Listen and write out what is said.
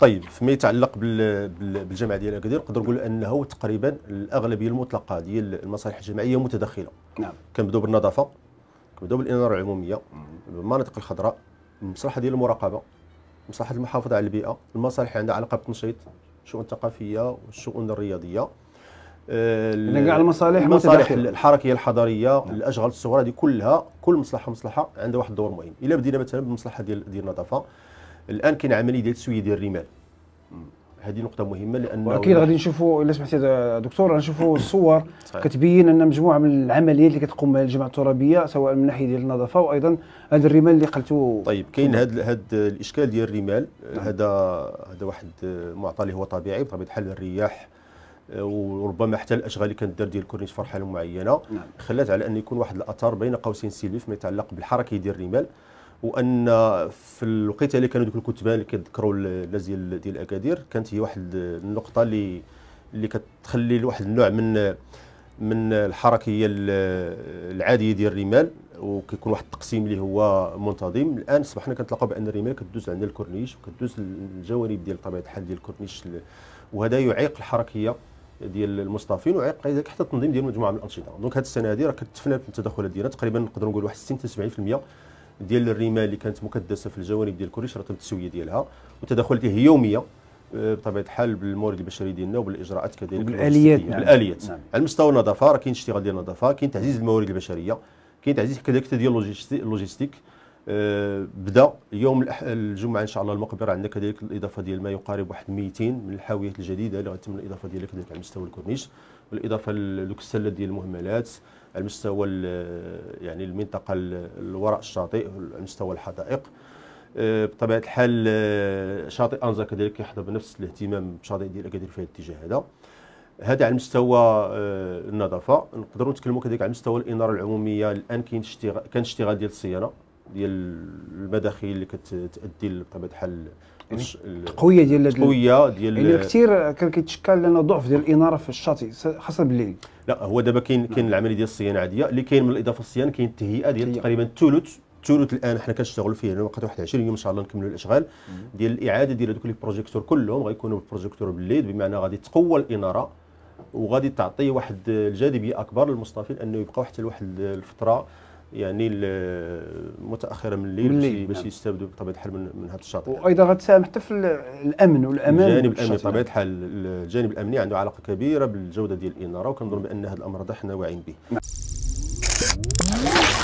طيب فيما يتعلق بالجامعه ديال اكادير نقدر نقول انه تقريبا الاغلبيه المطلقه ديال المصالح الجماعيه متداخله نعم كنبداو بالنظافه كنبداو بالاناره العموميه المناطق الخضراء المصلحه ديال المراقبه مصلحه المحافظه على البيئه المصالح عندها علاقه بالتنشيط الشؤون الثقافيه والشؤون الرياضيه آه، كاع المصالح المصالح الحركيه الحضاريه الاشغال الصغرى هذه كلها كل مصلحه مصلحه عندها واحد الدور مهم الا بدينا مثلا بالمصلحه ديال ديال النظافه الان كاين عمليه ديال التسويه ديال الرمال هذه نقطه مهمه لان أكيد غادي نشوفوا الا سمحتي دكتور غنشوفوا الصور كتبين ان مجموعه من العمليات اللي كتقوم بها الجماعه الترابيه سواء من ناحيه ديال النظافه وايضا هذا الرمال اللي قلتو طيب كاين هذا هذا الاشكال ديال الرمال نعم. هذا هذا واحد معطى اللي هو طبيعي بطبيعه الحال الرياح وربما حتى الاشغال اللي كانت دار ديال الكورنيش في مرحله معينه نعم. خلات على ان يكون واحد الاثار بين قوسين سلبي فيما يتعلق بالحركه ديال الرمال وان في الوقيته اللي كانوا ذوك الكتبان اللي كيذكروا الناس ديال ديال اكادير كانت هي واحد النقطه اللي اللي كتخلي لواحد النوع من من الحركيه العاديه ديال الرمال وكيكون واحد التقسيم اللي هو منتظم الان اصبحنا كنتلاقاو بان الرمال كدوز عند الكورنيش وكدوز الجوانب ديال طبيعه الحال ديال الكورنيش وهذا يعيق الحركيه ديال المصطفين وعلى كذلك حتى التنظيم ديال مجموعه من الانشطه دونك هذه السنه هذه راه كتفنى في التدخلات ديالنا تقريبا نقدروا نقولوا واحد 60 70% ديال الرمال اللي كانت مكدسه في الجوانب ديال كوريش راه تم التسويه ديالها والتدخلات هي يوميه آه، بطبيعه الحال بالموارد البشريه ديالنا وبالاجراءات كذلك بالاليات نعم. بالاليات نعم. على مستوى النظافه راه كاين اشتغال ديال النظافه كاين تعزيز الموارد البشريه كاين تعزيز كذلك ديال اللوجيستيك آه، بدا يوم الجمعه ان شاء الله المقبره عندنا كذلك الاضافه ديال ما يقارب واحد 200 من الحاويات الجديده اللي غتم الاضافه ديالها كذلك على مستوى الكورنيش بالاضافه لدوك ديال المهملات على مستوى يعني المنطقه الوراء الشاطئ على مستوى الحدائق آه، بطبيعه الحال آه، شاطئ انزا كذلك يحظى بنفس الاهتمام بشاطئ ديال اكادير في هذا الاتجاه هذا هذا على مستوى النظافه نقدروا نتكلموا كذلك على مستوى الاناره العموميه الان كاين اشتغال كان اشتغال ديال الصيانه ديال المداخيل اللي كتادي بطبيعه الحال يعني القويه ديال القويه ديال يعني كثير كان كيتشكل لنا ضعف ديال الاناره في الشاطئ خاصه بالليل لا هو دابا كاين كاين نعم. العمليه ديال الصيانه عاديه اللي كاين من الاضافه للصيانه كاين التهيئه ديال تقريبا الثلث الثلث الان حنا كنشتغلوا فيه لنا وقت 21 يوم ان شاء الله نكملوا الاشغال ديال الاعاده ديال هذوك لي بروجيكتور كلهم غيكونوا بروجيكتور بالليل بمعنى غادي تقوى الاناره وغادي تعطي واحد الجاذبيه اكبر للمستضيفين انه يبقى حتى لواحد الفتره يعني متاخره من الليل, باش نعم. يستافدوا بطبيعه الحال من, من هذا الشاطئ وايضا غتساهم حتى في الامن والامان الجانب الامني بطبيعه الحال الجانب الامني عنده علاقه كبيره بالجوده ديال الاناره وكنظن بان هذا الامر هذا حنا واعيين به